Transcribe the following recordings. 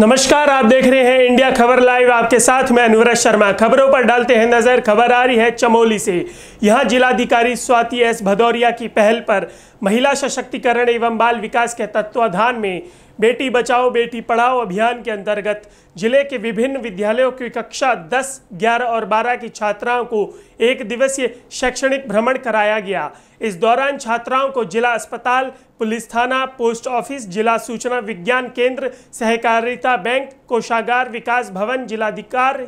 नमस्कार आप देख रहे हैं इंडिया खबर लाइव आपके साथ मैं अनुवरा शर्मा खबरों पर डालते हैं नजर खबर आ रही है चमोली से यहां जिलाधिकारी स्वाति एस भदौरिया की पहल पर महिला सशक्तिकरण एवं बाल विकास के तत्वाधान में बेटी बचाओ बेटी पढ़ाओ अभियान के अंतर्गत जिले के विभिन्न विद्यालयों की कक्षा 10, 11 और 12 की छात्राओं को एक दिवसीय शैक्षणिक भ्रमण कराया गया इस दौरान छात्राओं को जिला अस्पताल पुलिस थाना पोस्ट ऑफिस जिला सूचना विज्ञान केंद्र सहकारिता बैंक कोषागार विकास भवन जिलाधिकारी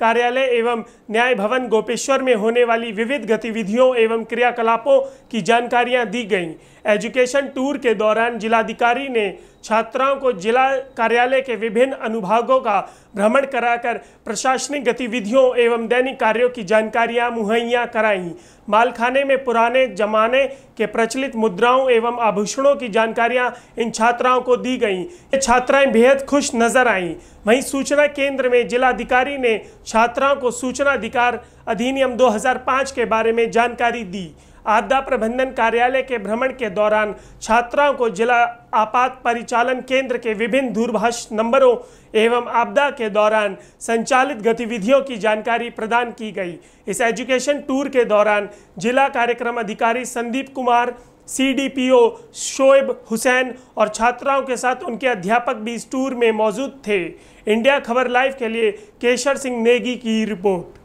कार्यालय एवं न्याय भवन गोपेश्वर में होने वाली विविध गतिविधियों एवं क्रियाकलापों की जानकारियां दी गईं एजुकेशन टूर के दौरान जिलाधिकारी ने छात्राओं को जिला कार्यालय के विभिन्न अनुभागों का भ्रमण कराकर प्रशासनिक गतिविधियों एवं दैनिक कार्यों की जानकारियां मुहैया कराईं मालखाने में पुराने जमाने के प्रचलित मुद्राओं एवं आभूषणों की जानकारियां इन छात्राओं को दी गईं ये छात्राएं बेहद खुश नजर आईं वहीं सूचना केंद्र में जिलाधिकारी ने छात्राओं को सूचना अधिकार अधिनियम 2005 के बारे में जानकारी दी आपदा प्रबंधन कार्यालय के भ्रमण के दौरान छात्राओं को जिला आपात परिचालन केंद्र के विभिन्न दूरभाष नंबरों एवं आपदा के दौरान संचालित गतिविधियों की जानकारी प्रदान की गई इस एजुकेशन टूर के दौरान जिला कार्यक्रम अधिकारी संदीप कुमार सीडीपीओ शोएब हुसैन और छात्राओं के साथ उनके अध्यापक भी इस टूर में मौजूद थे इंडिया खबर लाइव के लिए केशर सिंह नेगी की रिपोर्ट